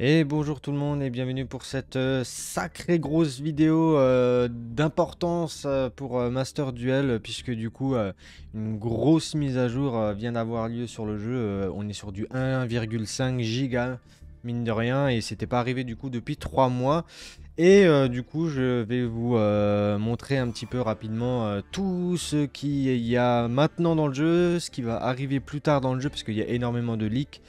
Et bonjour tout le monde et bienvenue pour cette euh, sacrée grosse vidéo euh, d'importance euh, pour Master Duel puisque du coup une grosse mise à jour vient d'avoir lieu sur le jeu. on est sur du 1,5 giga mine de rien et c'était pas arrivé du coup depuis 3 mois. Et du coup je vais vous montrer un petit peu rapidement tout ce qu'il y a maintenant dans le jeu, ce qui va arriver plus tard dans le jeu parce qu'il y a énormément de leaks.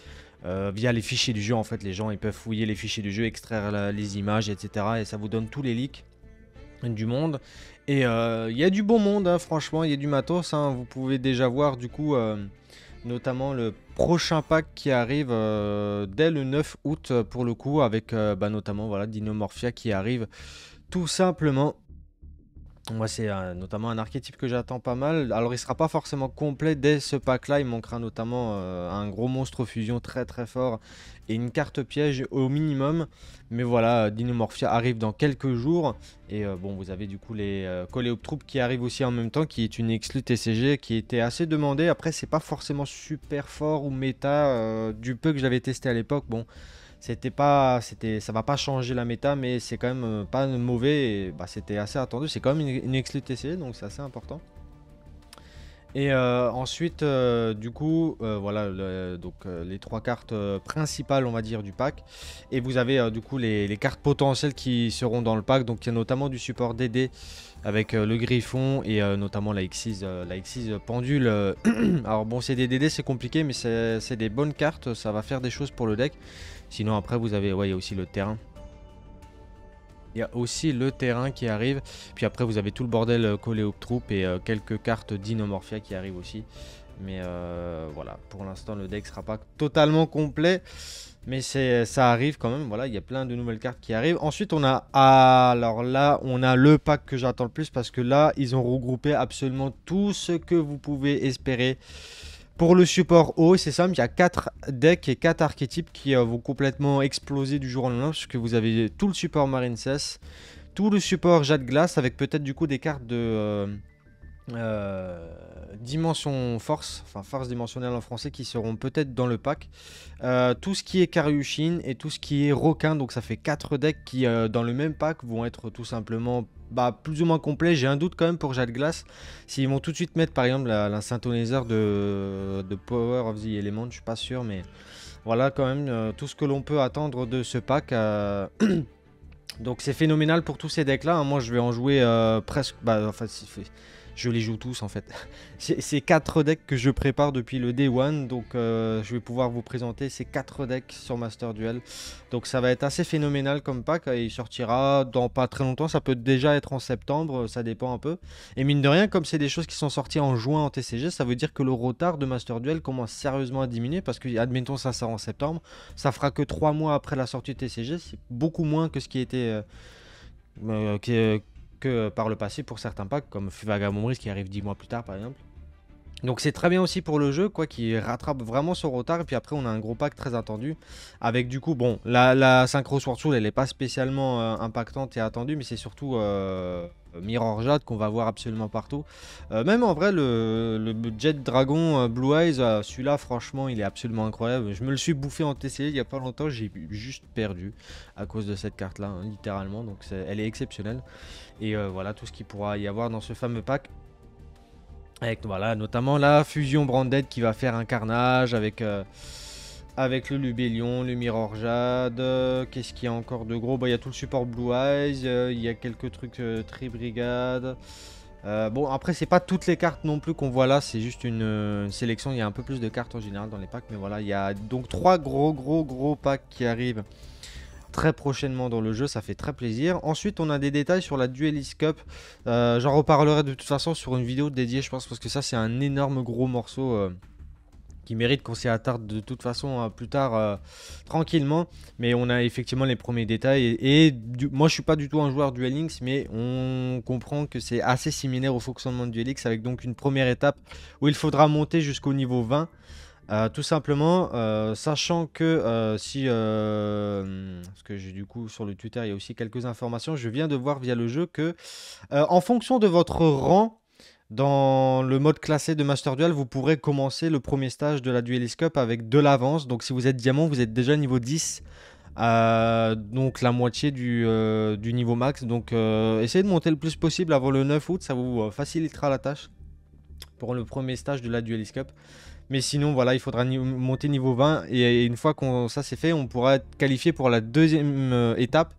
Euh, via les fichiers du jeu, en fait, les gens ils peuvent fouiller les fichiers du jeu, extraire les images, etc. Et ça vous donne tous les leaks du monde. Et euh, il y a du bon monde, hein, franchement, il y a du matos. Hein. Vous pouvez déjà voir, du coup, euh, notamment le prochain pack qui arrive dès le 9 août, pour le coup, avec bah, notamment voilà, Dinomorphia qui arrive tout simplement moi, c'est notamment un archétype que j'attends pas mal. Alors, il sera pas forcément complet dès ce pack-là. Il manquera notamment euh, un gros monstre fusion très très fort et une carte piège au minimum. Mais voilà, Dinomorphia arrive dans quelques jours. Et euh, bon, vous avez du coup les euh, Coléoptroupes qui arrivent aussi en même temps, qui est une exclue TCG qui était assez demandée. Après, c'est pas forcément super fort ou méta du peu que j'avais testé à l'époque. Bon c'était pas, c'était, ça va pas changer la méta, mais c'est quand même euh, pas mauvais. Bah, c'était assez attendu. C'est quand même une, une XLTC, donc c'est assez important. Et euh, ensuite, euh, du coup, voilà, donc les trois cartes principales, on va dire, du pack. Et vous avez du coup les, les, cartes potentielles qui seront dans le pack. Donc il y a notamment du support DD avec euh, le griffon et euh, notamment la x euh, la x pendule. Alors bon, c'est des DD, c'est compliqué, mais c'est des bonnes cartes, ça va faire des choses pour le deck. Sinon après, vous avez, ouais, il y a aussi le terrain. Il y a aussi le terrain qui arrive. Puis après, vous avez tout le bordel collé aux troupes et quelques cartes d'Inomorphia qui arrivent aussi. Mais voilà, pour l'instant, le deck sera pas totalement complet. Mais ça arrive quand même, voilà, il y a plein de nouvelles cartes qui arrivent. Ensuite, on a, alors là, on a le pack que j'attends le plus parce que là, ils ont regroupé absolument tout ce que vous pouvez espérer. Pour le support haut, c'est simple, il y a 4 decks et 4 archétypes qui euh, vont complètement exploser du jour au lendemain Parce que vous avez tout le support Marine Cess, tout le support Jade Glace avec peut-être du coup des cartes de... Euh, euh, dimension force, enfin force dimensionnelle en français, qui seront peut-être dans le pack. Euh, tout ce qui est Karyushin et tout ce qui est Roquin, donc ça fait 4 decks qui, euh, dans le même pack, vont être tout simplement bah, plus ou moins complets. J'ai un doute quand même pour Jade Glace. S'ils vont tout de suite mettre par exemple la de, Power of the Element, je suis pas sûr, mais voilà quand même tout ce que l'on peut attendre de ce pack. donc c'est phénoménal pour tous ces decks là. Hein. Moi je vais en jouer presque. Bah, enfin, je les joue tous en fait. C'est 4 decks que je prépare depuis le day one, donc euh, je vais pouvoir vous présenter ces 4 decks sur Master Duel. Donc ça va être assez phénoménal comme pack, et il sortira dans pas très longtemps, ça peut déjà être en septembre, euh, ça dépend un peu. Et mine de rien, comme c'est des choses qui sont sorties en juin en TCG, ça veut dire que le retard de Master Duel commence sérieusement à diminuer, parce que admettons ça sort en septembre, ça fera que 3 mois après la sortie de TCG, c'est beaucoup moins que ce qui était... Euh, que par le passé pour certains packs, comme Vagabond qui arrive 10 mois plus tard par exemple. Donc c'est très bien aussi pour le jeu, quoi, qui rattrape vraiment son retard. Et puis après, on a un gros pack très attendu. Avec du coup, bon, la, la synchro Sword Soul, elle n'est pas spécialement euh, impactante et attendue, mais c'est surtout euh, euh, Mirror Jade qu'on va voir absolument partout. Euh, même en vrai, le, Jet Dragon euh, Blue Eyes, celui-là, franchement, il est absolument incroyable. Je me le suis bouffé en TC il n'y a pas longtemps, j'ai juste perdu à cause de cette carte-là, hein, littéralement. Donc elle est exceptionnelle. Et voilà tout ce qu'il pourra y avoir dans ce fameux pack. Avec voilà, notamment la fusion Branded qui va faire un carnage avec avec le Lubellion, le Mirror Jade. Euh, qu'est-ce qu'il y a encore de gros bah, Il y a tout le support Blue Eyes, euh, il y a quelques trucs euh, Tribrigade. bon, après, c'est pas toutes les cartes non plus qu'on voit là, c'est juste une, sélection. Il y a un peu plus de cartes en général dans les packs, mais voilà, il y a donc trois gros, gros, gros packs qui arrivent très prochainement dans le jeu, ça fait très plaisir. Ensuite, on a des détails sur la Duelist Cup. J'en reparlerai de toute façon sur une vidéo dédiée, je pense, parce que ça, c'est un énorme gros morceau qui mérite qu'on s'y attarde de toute façon hein, plus tard euh, tranquillement. Mais on a effectivement les premiers détails. Et, moi, je suis pas du tout un joueur du Links, mais on comprend que c'est assez similaire au fonctionnement du Links, avec donc une première étape où il faudra monter jusqu'au niveau 20. Euh, tout simplement, euh, sachant que si, parce que j'ai du coup sur le Twitter, il y a aussi quelques informations. Je viens de voir via le jeu que, en fonction de votre rang, dans le mode classé de Master Duel, vous pourrez commencer le premier stage de la Duelist Cup avec de l'avance. Donc si vous êtes diamant, vous êtes déjà niveau 10. Euh, donc la moitié du, euh, niveau max. Donc euh, essayez de monter le plus possible avant le 9 août, ça vous facilitera la tâche pour le premier stage de la Duelist Cup. Mais sinon, voilà, il faudra monter niveau 20 et, et une fois qu'on ça c'est fait, on pourra être qualifié pour la deuxième étape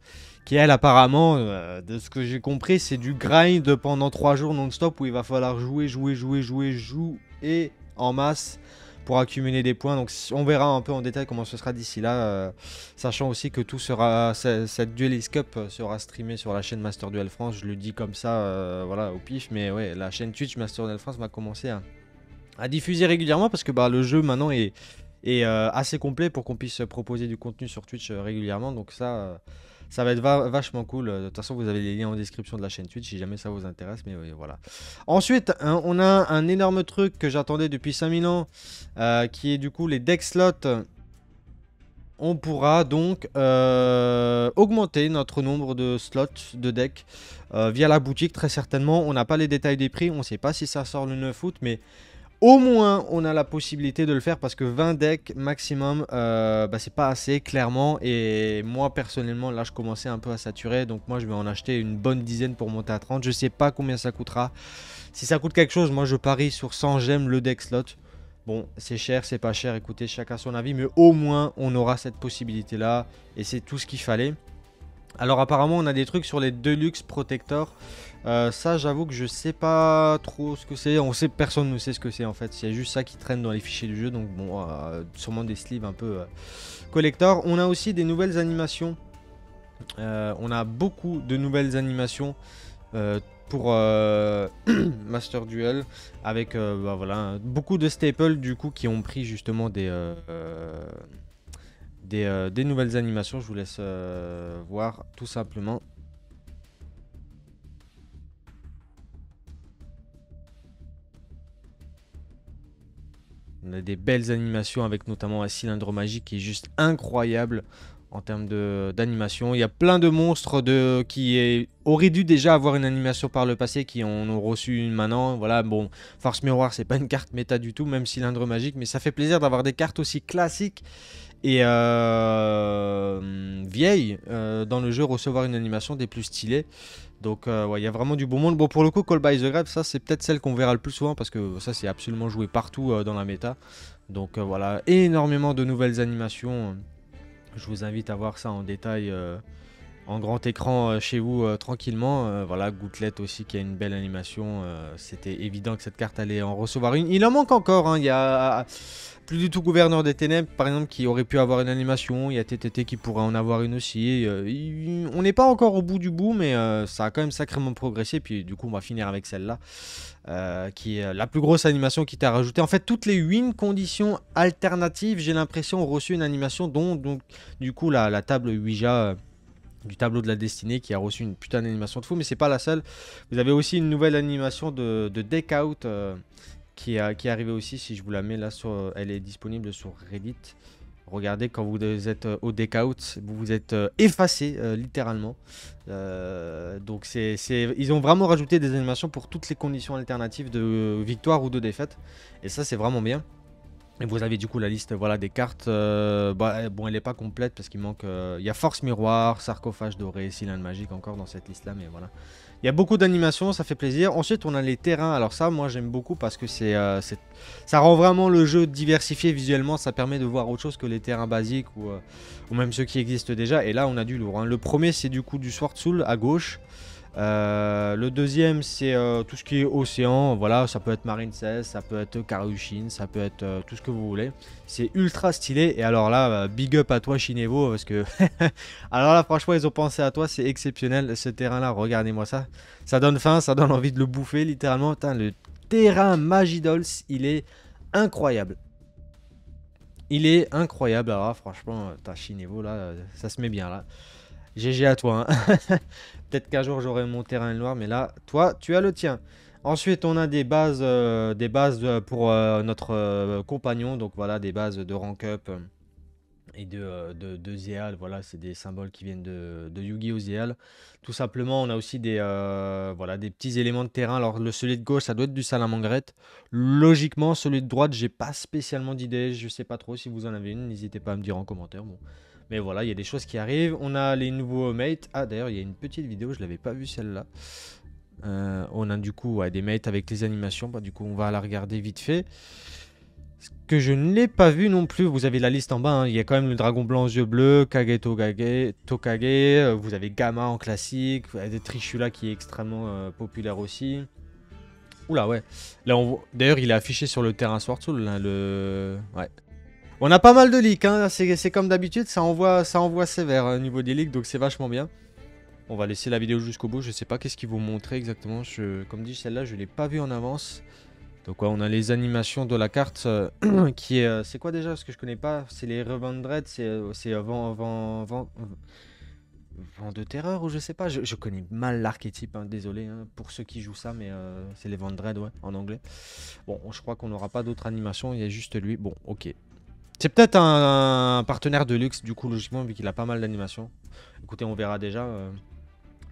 elle apparemment, euh, de ce que j'ai compris, c'est du grind pendant 3 jours non-stop où il va falloir jouer, jouer, jouer, jouer, jouer en masse pour accumuler des points. Donc on verra un peu en détail comment ce sera d'ici là, euh, sachant aussi que tout sera cette Duelist Cup euh, sera streamée sur la chaîne Master Duel France. Je le dis comme ça, voilà, au pif, mais ouais, la chaîne Twitch Master Duel France m'a commencé à, diffuser régulièrement parce que bah le jeu maintenant est, assez complet pour qu'on puisse proposer du contenu sur Twitch régulièrement. Donc ça. Ça va être vachement cool. De toute façon, vous avez les liens en description de la chaîne Twitch si jamais ça vous intéresse. Mais voilà. Ensuite, hein, on a un énorme truc que j'attendais depuis 5000 ans, euh, qui est du coup les deck slots on pourra donc euh, augmenter notre nombre de slots de deck euh, via la boutique très certainement. On n'a pas les détails des prix, on ne sait pas si ça sort le 9 août, mais au moins, on a la possibilité de le faire parce que 20 decks maximum, euh, bah, c'est pas assez, clairement. Et moi, personnellement, là, je commençais un peu à saturer. Donc, moi, je vais en acheter une bonne dizaine pour monter à 30. Je sais pas combien ça coûtera. Si ça coûte quelque chose, moi, je parie sur 100 gemmes le deck slot. Bon, c'est cher, c'est pas cher, écoutez, chacun son avis, mais au moins on aura cette possibilité-là, et c'est tout ce qu'il fallait. Alors apparemment, on a des trucs sur les Deluxe Protector euh, ça, j'avoue que je sais pas trop ce que c'est. On sait, personne ne sait ce que c'est en fait. c'est juste ça qui traîne dans les fichiers du jeu. Donc bon, euh, sûrement des sleeves un peu euh, collector. On a aussi des nouvelles animations. on a beaucoup de nouvelles animations pour Master Duel avec bah, voilà beaucoup de staples du coup qui ont pris justement des des, des, nouvelles animations. Je vous laisse voir tout simplement. On a des belles animations avec notamment un cylindre magique qui est juste incroyable en termes d'animation. Il y a plein de monstres de, qui auraient dû déjà avoir une animation par le passé, qui en ont reçu une maintenant. Voilà, bon, Force Miroir, c'est pas une carte méta du tout, même cylindre magique, mais ça fait plaisir d'avoir des cartes aussi classiques et euh, vieille euh, dans le jeu recevoir une animation des plus stylées. Donc euh, il y a vraiment du bon monde. Bon pour le coup Call by the Grave ça c'est peut-être celle qu'on verra le plus souvent parce que ça c'est absolument joué partout dans la méta. Donc voilà énormément de nouvelles animations. Je vous invite à voir ça en détail en grand écran euh, chez vous euh, tranquillement. Euh, voilà, Gouttelette aussi qui a une belle animation. C'était évident que cette carte allait en recevoir une. Il en manque encore. Hein. Il y a plus du tout Gouverneur des Ténèbres, par exemple, qui aurait pu avoir une animation. Il y a TTT qui pourrait en avoir une aussi. on n'est pas encore au bout du bout, mais ça a quand même sacrément progressé. Puis du coup, on va finir avec celle-là, qui est la plus grosse animation qui t'a rajouté. En fait, toutes les 8 conditions alternatives, j'ai l'impression, ont reçu une animation dont, donc, du coup, la, la table Ouija du tableau de la destinée qui a reçu une putain d'animation de fou, mais c'est pas la seule. Vous avez aussi une nouvelle animation de, de Deck Out euh, qui, a, qui est arrivée aussi. Si je vous la mets là, sur, elle est disponible sur Reddit. Regardez, quand vous êtes euh, au deck out, vous vous êtes euh, effacé littéralement. donc, c'est, ils ont vraiment rajouté des animations pour toutes les conditions alternatives de victoire ou de défaite. Et ça, c'est vraiment bien. Et vous avez du coup la liste voilà, des cartes. Euh, bah, eh, bon, elle n'est pas complète parce qu'il manque. Euh, il y a Force Miroir, Sarcophage Doré, Cylindre Magique encore dans cette liste là, mais voilà. Il y a beaucoup d'animations, ça fait plaisir. Ensuite, on a les terrains. Alors, ça, moi j'aime beaucoup parce que c'est, euh, ça rend vraiment le jeu diversifié visuellement. Ça permet de voir autre chose que les terrains basiques ou, même ceux qui existent déjà. Et là, on a du lourd. Hein. Le premier, c'est du coup du Sword Soul à gauche. Euh, le deuxième, c'est euh, tout ce qui est océan. Voilà, ça peut être Marine 16, ça peut être Karushin, ça peut être euh, tout ce que vous voulez. C'est ultra stylé. Et alors là, big up à toi, chinevo parce que. alors là, franchement, ils ont pensé à toi. C'est exceptionnel ce terrain-là. Regardez-moi ça. Ça donne faim, ça donne envie de le bouffer, littéralement. le terrain Magidols, il est incroyable. Il est incroyable. Alors franchement, ta chinevo là, ça se met bien là. GG à toi. Hein. Peut-être qu'un jour j'aurai mon terrain noir, mais là, toi, tu as le tien. Ensuite, on a des bases, euh, des bases euh, pour euh, notre compagnon. Donc voilà, des bases de rank up et de, de, Voilà, c'est des symboles qui viennent de, Yugi Yu-Gi-Oh! Tout simplement, on a aussi des, voilà, des petits éléments de terrain. Alors, le celui de gauche, ça doit être du salamangrette. Logiquement, celui de droite, j'ai pas spécialement d'idée. Je sais pas trop si vous en avez une. N'hésitez pas à me dire en commentaire. Bon. Mais voilà, il y a des choses qui arrivent. On a les nouveaux mates. Ah, d'ailleurs, il y a une petite vidéo, je l'avais pas vue celle-là. Euh, on a du coup des mates avec les animations. Bah, du coup, on va la regarder vite fait. Ce que je ne l'ai pas vu non plus, vous avez la liste en bas. Hein. Il y a quand même le dragon blanc aux yeux bleus, Kage Tokage. Euh, vous avez Gamma en classique. Vous avez trichula qui est extrêmement euh, populaire aussi. Oula, ouais. Là, on... D'ailleurs, il est affiché sur le terrain Sword le... Ouais. On a pas mal de leaks, hein. c'est comme d'habitude, ça envoie, ça envoie sévère au euh, niveau des leaks, donc c'est vachement bien. On va laisser la vidéo jusqu'au bout, je sais pas qu'est-ce qu'ils vont montrer exactement, comme dit celle-là je l'ai pas vue en avance. Donc voilà, on a les animations de la carte euh, qui est... Euh, c'est quoi déjà Ce que je connais pas, c'est les Revendred, c'est avant. vent, vent, de terreur ou je sais pas, je, connais mal l'archétype, hein. désolé hein, pour ceux qui jouent ça, mais c'est les Vendred ouais, en anglais. Bon, je crois qu'on n'aura pas d'autres animations, il y a juste lui, bon ok, c'est peut-être un, partenaire de luxe, du coup, logiquement, vu qu'il a pas mal d'animations. Écoutez, on verra déjà. Euh.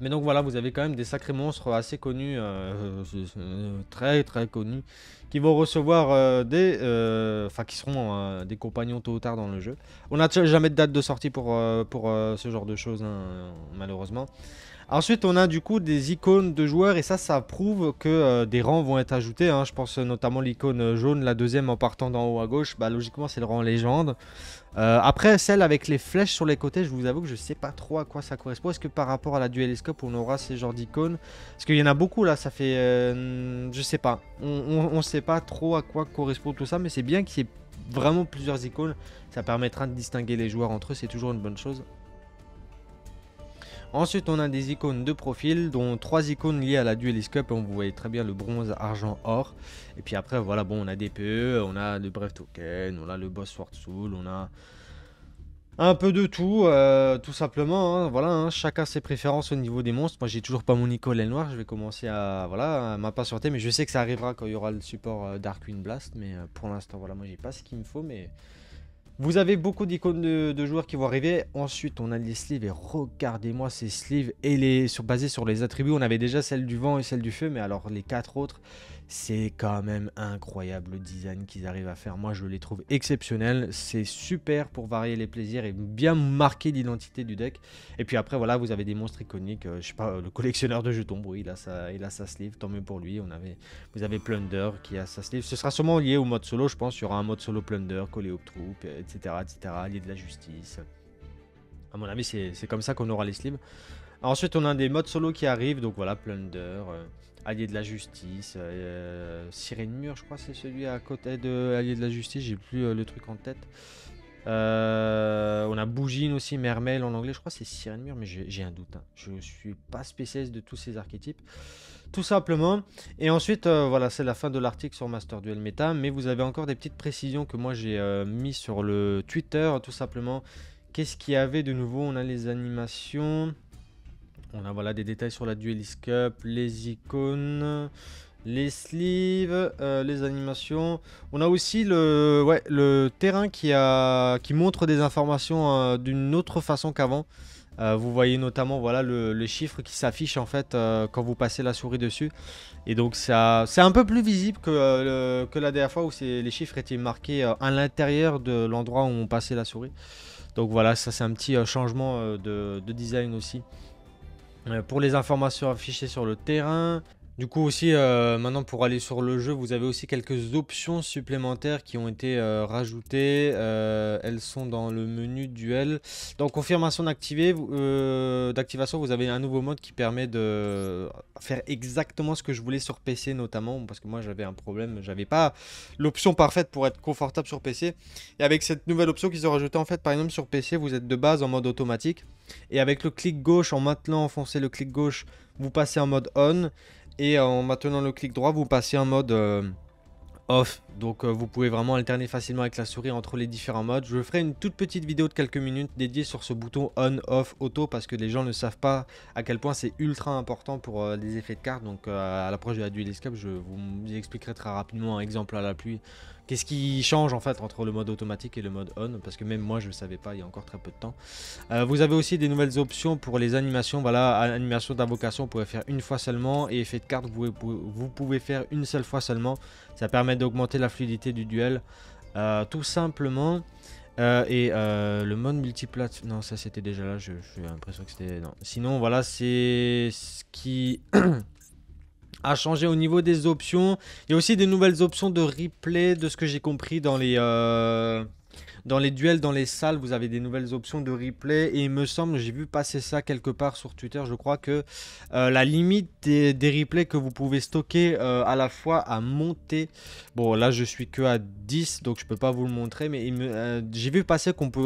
Mais donc voilà, vous avez quand même des sacrés monstres assez connus, euh, euh, très très connus, qui vont recevoir des... Enfin, qui seront des compagnons tôt ou tard dans le jeu. On n'a jamais de date de sortie pour, pour ce genre de choses, hein, malheureusement. Ensuite, on a du coup des icônes de joueurs et ça, ça prouve que euh, des rangs vont être ajoutés. Hein. Je pense euh, notamment l'icône euh, jaune, la deuxième en partant d'en haut à gauche. Bah, logiquement, c'est le rang légende. après, celle avec les flèches sur les côtés, je vous avoue que je ne sais pas trop à quoi ça correspond. Est-ce que par rapport à la duelescope, on aura ces genres d'icônes Parce qu'il y en a beaucoup là, ça fait... je je sais pas. On, ne sait pas trop à quoi correspond tout ça, mais c'est bien qu'il y ait vraiment plusieurs icônes. Ça permettra de distinguer les joueurs entre eux, c'est toujours une bonne chose. Ensuite, on a des icônes de profil, dont trois icônes liées à la Duelist On vous voyez très bien le bronze, argent, or. Et puis après, voilà, bon, on a des PE, on a le Bref Token, on a le Boss Sword Soul, on a un peu de tout, euh, tout simplement. Hein, voilà, hein. chacun ses préférences au niveau des monstres. Moi, j'ai toujours pas mon Nicole noir. Je vais commencer à, voilà, mais je sais que ça arrivera quand il y aura le support euh, Dark Blast. Mais euh, pour l'instant, voilà, moi, j'ai pas ce qu'il me faut, mais vous avez beaucoup d'icônes de, joueurs qui vont arriver. Ensuite, on a les sleeves et regardez-moi ces sleeves et les sur sur les attributs. On avait déjà celle du vent et celle du feu, mais alors les quatre autres, c'est quand même incroyable le design qu'ils arrivent à faire. Moi, je les trouve exceptionnels. C'est super pour varier les plaisirs et bien marquer l'identité du deck. Et puis après, voilà, vous avez des monstres iconiques. Je euh, je sais pas, euh, le collectionneur de jetons, Oui, il a sa, sleeve, tant mieux pour lui. On avait, vous avez Plunder qui a sa sleeve. Ce sera sûrement lié au mode solo, je pense. Il y aura un mode solo Plunder, Coléop Troop, etc., etc., lié de la justice. À mon avis, c'est comme ça qu'on aura les sleeves. Ensuite, on a des modes solo qui arrivent, donc voilà, Plunder. Euh, Allié de la Justice, euh, euh, Sirène Mur, je crois, c'est celui à côté de Allié de la Justice, j'ai plus euh, le truc en tête. on a Bougine aussi, Mermel en anglais, je crois, c'est Sirène Mur, mais j'ai un doute. Hein. Je ne suis pas spécialiste de tous ces archétypes. Tout simplement. Et ensuite, voilà, c'est la fin de l'article sur Master Duel Meta, mais vous avez encore des petites précisions que moi j'ai mis sur le Twitter, tout simplement. Qu'est-ce qu'il y avait de nouveau On a les animations. On a voilà, des détails sur la Duelist les icônes, les sleeves, euh, les animations. On a aussi le, le terrain qui, a, qui montre des informations euh, d'une autre façon qu'avant. Euh, vous voyez notamment voilà, le, les chiffres qui s'affichent en fait quand vous passez la souris dessus. Et donc c'est un peu plus visible que, que la dernière fois où les chiffres étaient marqués à l'intérieur de l'endroit où on passait la souris. Donc voilà, ça c'est un petit changement de, design aussi. Euh, pour les informations affichées sur le terrain, du coup aussi, euh, maintenant pour aller sur le jeu, vous avez aussi quelques options supplémentaires qui ont été euh, rajoutées. Euh, elles sont dans le menu duel. Donc, confirmation d'activation, vous avez un nouveau mode qui permet de faire exactement ce que je voulais sur PC notamment. Parce que moi j'avais un problème, j'avais pas l'option parfaite pour être confortable sur PC. Et avec cette nouvelle option qu'ils ont rajoutée en fait, par exemple sur PC, vous êtes de base en mode automatique. Et avec le clic gauche, en maintenant enfoncé le clic gauche, vous passez en mode on. Et euh, en maintenant le clic droit, vous passez en mode euh, off. Donc euh, vous pouvez vraiment alterner facilement avec la souris entre les différents modes. Je ferai une toute petite vidéo de quelques minutes dédiée sur ce bouton on, off, auto parce que les gens ne savent pas à quel point c'est ultra important pour les effets de carte. Donc à l'approche de la Duel je vous expliquerai très rapidement un exemple à la pluie Qu'est-ce qui change en fait entre le mode automatique et le mode on Parce que même moi je ne savais pas il y a encore très peu de temps. Euh, vous avez aussi des nouvelles options pour les animations. Voilà, animation d'invocation, vous pouvez faire une fois seulement. Et effet de carte, vous pouvez, vous pouvez faire une seule fois seulement. Ça permet d'augmenter la fluidité du duel. Euh, tout simplement. Euh, et le mode multiplate, non, ça c'était déjà là, j'ai l'impression que c'était. Sinon, voilà, c'est ce qui. à changer au niveau des options. Il y a aussi des nouvelles options de replay de ce que j'ai compris dans les... Euh, dans les duels, dans les salles, vous avez des nouvelles options de replay. Et il me semble, j'ai vu passer ça quelque part sur Twitter, je crois que euh, la limite des, replays que vous pouvez stocker euh, à la fois à monter Bon, là, je suis que à 10, donc je peux pas vous le montrer. Mais euh, j'ai vu passer qu'on peut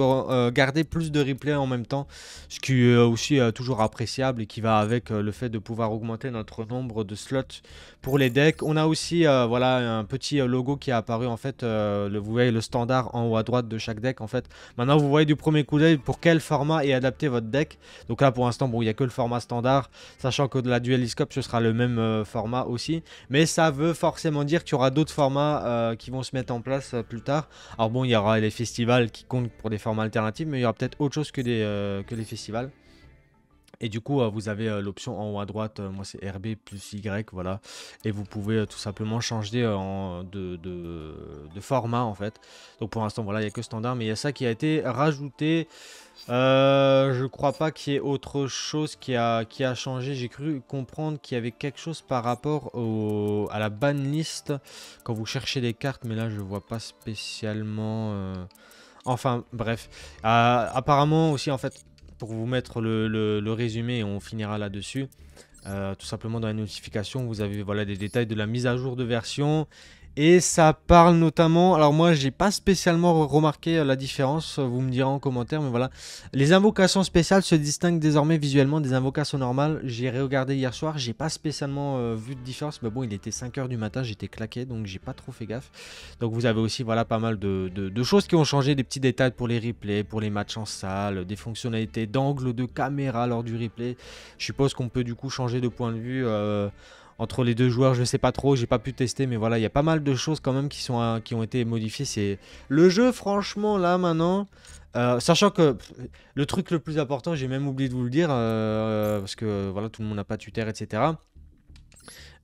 garder plus de replays en même temps, ce qui est aussi toujours appréciable et qui va avec le fait de pouvoir augmenter notre nombre de slots pour les decks. On a aussi voilà, un petit logo qui est apparu, en fait, le, vous voyez le standard en haut à droite de chaque deck en fait. Maintenant vous voyez du premier coup d'œil pour quel format est adapté votre deck. Donc là pour l'instant bon il n'y a que le format standard, sachant que de la Dueliscope ce sera le même euh, format aussi. Mais ça veut forcément dire qu'il y aura d'autres formats euh, qui vont se mettre en place euh, plus tard. Alors bon il y aura les festivals qui comptent pour des formats alternatifs, mais il y aura peut-être autre chose que, des, que les festivals. Et du coup, euh, vous avez euh, l'option en haut à droite, euh, moi c'est RB plus Y, voilà. Et vous pouvez tout simplement changer de, format en fait. Donc pour l'instant, voilà, il n'y a que standard, mais il y a ça qui a été rajouté. Je ne crois pas qu'il y ait autre chose qui a, changé. J'ai cru comprendre qu'il y avait quelque chose par rapport à la ban liste quand vous cherchez des cartes, mais là je ne vois pas spécialement. Enfin bref, apparemment aussi en fait pour vous mettre le, résumé on finira là-dessus. Euh, tout simplement dans la notification, vous avez voilà, des détails de la mise à jour de version et ça parle notamment, alors moi j'ai pas spécialement remarqué euh, la différence, euh, vous me direz en commentaire, mais voilà. Les invocations spéciales se distinguent désormais visuellement des invocations normales. J'ai regardé hier soir, j'ai pas spécialement euh, vu de différence, mais bon il était 5h du matin, j'étais claqué, donc j'ai pas trop fait gaffe. Donc vous avez aussi voilà pas mal de, choses qui ont changé, des petits détails pour les replays, pour les matchs en salle, des fonctionnalités d'angle de caméra lors du replay. Je suppose qu'on peut du coup changer de point de vue entre les deux joueurs, je ne sais pas trop, j'ai pas pu tester, mais voilà, il y a pas mal de choses quand même qui, sont, euh, qui ont été modifiées. C'est le jeu, franchement, là maintenant, euh, sachant que le truc le plus important, j'ai même oublié de vous le dire, euh, parce que voilà, tout le monde n'a pas Twitter, etc.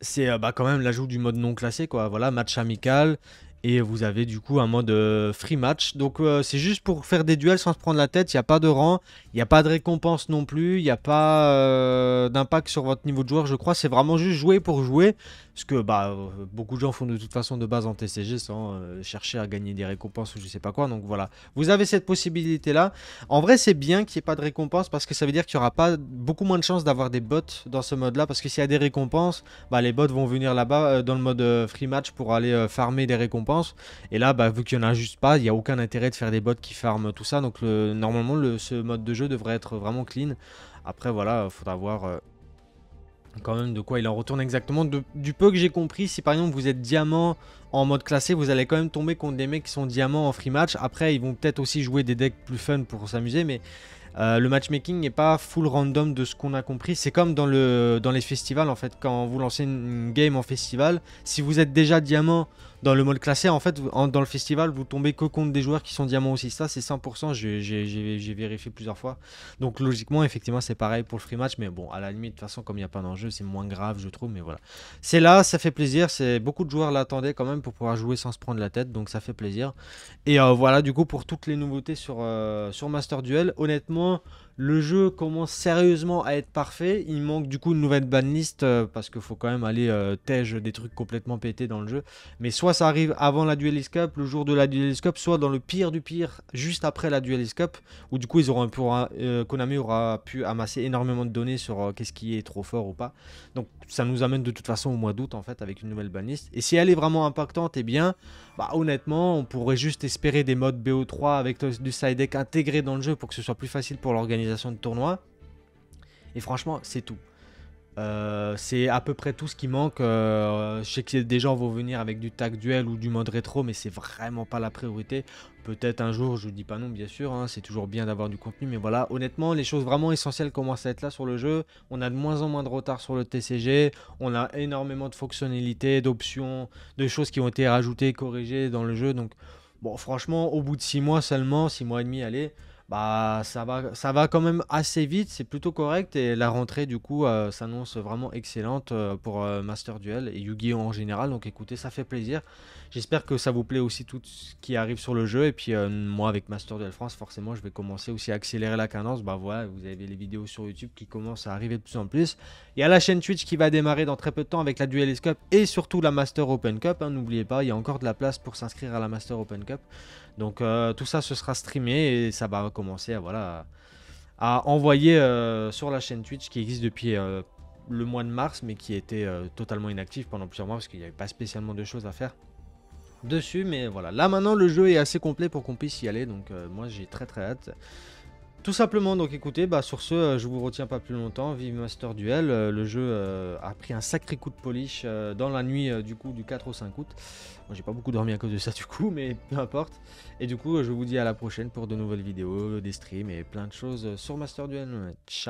C'est bah, quand même l'ajout du mode non classé, quoi. Voilà, match amical et vous avez du coup un mode euh, free match. Donc euh, c'est juste pour faire des duels sans se prendre la tête. Il n'y a pas de rang, il n'y a pas de récompense non plus, il n'y a pas euh, d'impact sur votre niveau de joueur, je crois. C'est vraiment juste jouer pour jouer. ce que bah, beaucoup de gens font de toute façon de base en TCG sans chercher à gagner des récompenses ou je sais pas quoi. Donc voilà, vous avez cette possibilité là. En vrai c'est bien qu'il n'y ait pas de récompense parce que ça veut dire qu'il n'y aura pas beaucoup moins de chances d'avoir des bots dans ce mode là. Parce que s'il y a des récompenses, bah, les bots vont venir là-bas dans le mode free match pour aller farmer des récompenses et là, bah, vu qu'il n'y en a juste pas, il n'y a aucun intérêt de faire des bots qui farment tout ça. Donc le, normalement, ce mode de jeu devrait être vraiment clean. Après, voilà, il faudra voir... Euh, quand même de quoi il en retourne exactement. du peu que j'ai compris, si par exemple vous êtes diamant en mode classé, vous allez quand même tomber contre des mecs qui sont diamants en free match. Après, ils vont peut-être aussi jouer des decks plus fun pour s'amuser, mais euh, le matchmaking n'est pas full random de ce qu'on a compris. C'est comme dans, le, dans les festivals en fait, quand vous lancez une game en festival, si vous êtes déjà diamant dans le mode classé, en fait, dans le festival, vous tombez que contre des joueurs qui sont diamants aussi. Ça, c'est 100%. J'ai vérifié plusieurs fois. Donc, logiquement, effectivement, c'est pareil pour le free match. Mais bon, à la limite, de toute façon, comme il n'y a pas d'enjeu, c'est moins grave, je trouve. Mais voilà. C'est là, ça fait plaisir. C'est Beaucoup de joueurs l'attendaient quand même pour pouvoir jouer sans se prendre la tête. Donc, ça fait plaisir. Et euh, voilà, du coup, pour toutes les nouveautés sur, euh, sur Master Duel, honnêtement, le jeu commence sérieusement à être parfait. Il manque du coup une nouvelle banlist euh, parce qu'il faut quand même aller euh, des trucs complètement pétés dans le jeu. Mais soit ça arrive avant la Duelist le jour de la Duelist soit dans le pire du pire, juste après la Duelist Cup, où du coup ils auront un euh, Konami aura pu amasser énormément de données sur qu'est-ce qui est trop fort ou pas. Donc ça nous amène de toute façon au mois d'août en fait avec une nouvelle banlist. Et si elle est vraiment impactante, et eh bien bah honnêtement, on pourrait juste espérer des modes BO3 avec du side deck intégré dans le jeu pour que ce soit plus facile pour l'organisation de tournois. Et franchement, c'est tout. Euh, c'est à peu près tout ce qui manque. Euh, je sais que des gens vont venir avec du tag duel ou du mode rétro, mais c'est vraiment pas la priorité. Peut-être un jour, je vous dis pas non, bien sûr, hein, c'est toujours bien d'avoir du contenu, mais voilà, honnêtement, les choses vraiment essentielles commencent à être là sur le jeu. On a de moins en moins de retard sur le TCG, on a énormément de fonctionnalités, d'options, de choses qui ont été rajoutées, corrigées dans le jeu. Donc, bon, franchement, au bout de 6 mois seulement, 6 mois et demi, allez, bah, ça, va, ça va quand même assez vite, c'est plutôt correct. Et la rentrée, du coup, euh, s'annonce vraiment excellente euh, pour euh, Master Duel et Yu-Gi-Oh! en général. Donc écoutez, ça fait plaisir. J'espère que ça vous plaît aussi tout ce qui arrive sur le jeu. Et puis euh, moi, avec Master Duel France, forcément, je vais commencer aussi à accélérer la cadence. Bah voilà, vous avez les vidéos sur YouTube qui commencent à arriver de plus en plus. Il y a la chaîne Twitch qui va démarrer dans très peu de temps avec la Duelist Cup et surtout la Master Open Cup. Hein. N'oubliez pas, il y a encore de la place pour s'inscrire à la Master Open Cup. Donc euh, tout ça, ce sera streamé et ça va recommencer à, voilà, à envoyer euh, sur la chaîne Twitch qui existe depuis le mois de mars, mais qui était totalement inactif pendant plusieurs mois parce qu'il n'y avait pas spécialement de choses à faire dessus. Mais voilà, là maintenant le jeu est assez complet pour qu'on puisse y aller. Donc euh, moi j'ai très très hâte. Tout simplement, donc écoutez, bah, sur ce, euh, je vous retiens pas plus longtemps. Vive Master Duel. Euh, le jeu a pris un sacré coup de polish dans la nuit du coup du 4 au 5 août. Moi, j'ai pas beaucoup dormi à cause de ça du coup, mais peu importe. Et du coup, je vous dis à la prochaine pour de nouvelles vidéos, des streams et plein de choses sur Master Duel. Ciao